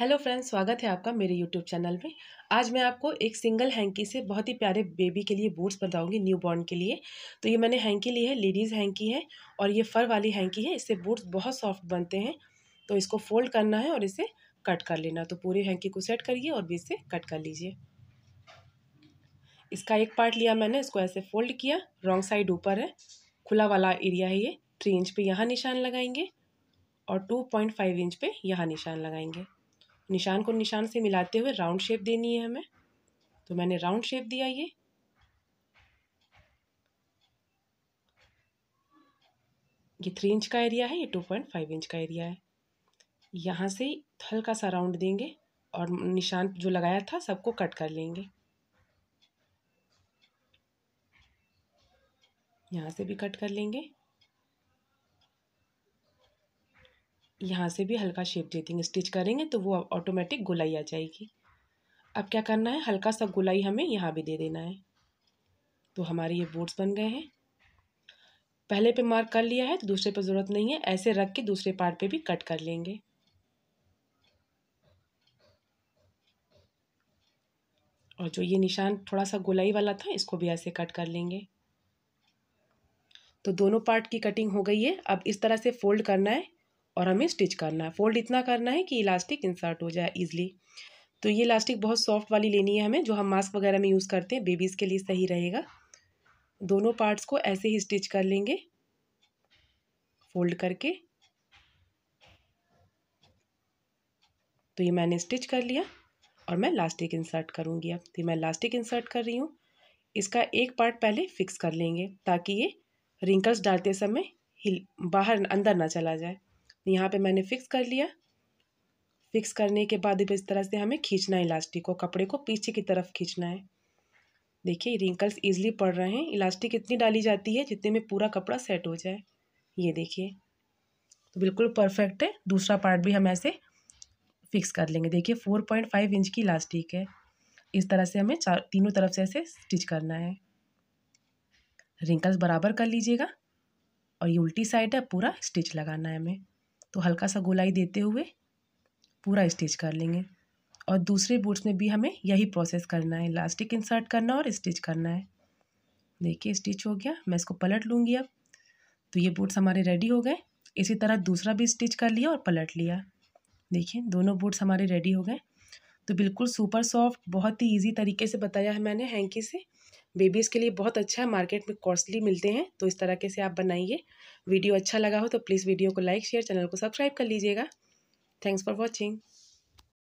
hello friends स्वागत है आपका मेरे यूट्यूब चैनल में आज मैं आपको एक सिंगल हैंकी से बहुत ही प्यारे बेबी के लिए बूट्स बताऊंगी न्यू बॉर्न के लिए तो ये मैंने हैंकी ली है लेडीज़ हैंकी है और ये फर वाली हैंकी है इससे बूट्स बहुत सॉफ्ट बनते हैं तो इसको फोल्ड करना है और इसे कट कर लेना तो पूरे हैंकी को सेट करिए और बीच से कट कर लीजिए इसका एक पार्ट लिया मैंने इसको ऐसे फोल्ड किया रॉन्ग साइड ऊपर है खुला वाला एरिया है ये थ्री इंच पर यहाँ निशान लगाएंगे और टू पॉइंट फाइव इंच पर यहाँ निशान लगाएंगे निशान को निशान से मिलाते हुए राउंड शेप देनी है हमें तो मैंने राउंड शेप दिया ये ये थ्री इंच का एरिया है ये टू पॉइंट फाइव इंच का एरिया है यहाँ से हल्का सा राउंड देंगे और निशान जो लगाया था सबको कट कर लेंगे यहाँ से भी कट कर लेंगे यहाँ से भी हल्का शेप दे देंगे स्टिच करेंगे तो वो ऑटोमेटिक गोलाई आ जाएगी अब क्या करना है हल्का सा गोलाई हमें यहाँ भी दे देना है तो हमारे ये बोर्ड्स बन गए हैं पहले पे मार्क कर लिया है तो दूसरे पर ज़रूरत नहीं है ऐसे रख के दूसरे पार्ट पे भी कट कर लेंगे और जो ये निशान थोड़ा सा गोलाई वाला था इसको भी ऐसे कट कर लेंगे तो दोनों पार्ट की कटिंग हो गई है अब इस तरह से फोल्ड करना है और हमें स्टिच करना है फोल्ड इतना करना है कि इलास्टिक इंसर्ट हो जाए ईजिली तो ये इलास्टिक बहुत सॉफ्ट वाली लेनी है हमें जो हम मास्क वगैरह में यूज़ करते हैं बेबीज़ के लिए सही रहेगा दोनों पार्ट्स को ऐसे ही स्टिच कर लेंगे फोल्ड करके तो ये मैंने स्टिच कर लिया और मैं लास्टिक इंसर्ट करूँगी अब तो मैं लास्टिक इंसर्ट कर रही हूँ इसका एक पार्ट पहले फिक्स कर लेंगे ताकि ये रिंकल्स डालते समय हिल बाहर अंदर ना चला जाए तो यहाँ पे मैंने फिक्स कर लिया फिक्स करने के बाद इस तरह से हमें खींचना है इलास्टिक को कपड़े को पीछे की तरफ खींचना है देखिए रिंकल्स ईजिली पड़ रहे हैं इलास्टिक इतनी डाली जाती है जितने में पूरा कपड़ा सेट हो जाए ये देखिए तो बिल्कुल परफेक्ट है दूसरा पार्ट भी हम ऐसे फिक्स कर लेंगे देखिए फोर पॉइंट फाइव इंच की इलास्टिक है इस तरह से हमें चार तीनों तरफ से ऐसे स्टिच करना है रिंकल्स बराबर कर लीजिएगा और ये उल्टी साइड है पूरा स्टिच लगाना है हमें तो हल्का सा गोलाई देते हुए पूरा स्टिच कर लेंगे और दूसरे बूट्स में भी हमें यही प्रोसेस करना है इलास्टिक इंसर्ट करना और स्टिच करना है देखिए स्टिच हो गया मैं इसको पलट लूँगी अब तो ये बूट्स हमारे रेडी हो गए इसी तरह दूसरा भी स्टिच कर लिया और पलट लिया देखिए दोनों बूट्स हमारे रेडी हो गए तो बिल्कुल सुपर सॉफ्ट बहुत ही इजी तरीके से बताया है मैंने हैंकी से बेबीज़ के लिए बहुत अच्छा है मार्केट में कॉस्टली मिलते हैं तो इस तरह से आप बनाइए वीडियो अच्छा लगा हो तो प्लीज़ वीडियो को लाइक शेयर चैनल को सब्सक्राइब कर लीजिएगा थैंक्स फॉर वॉचिंग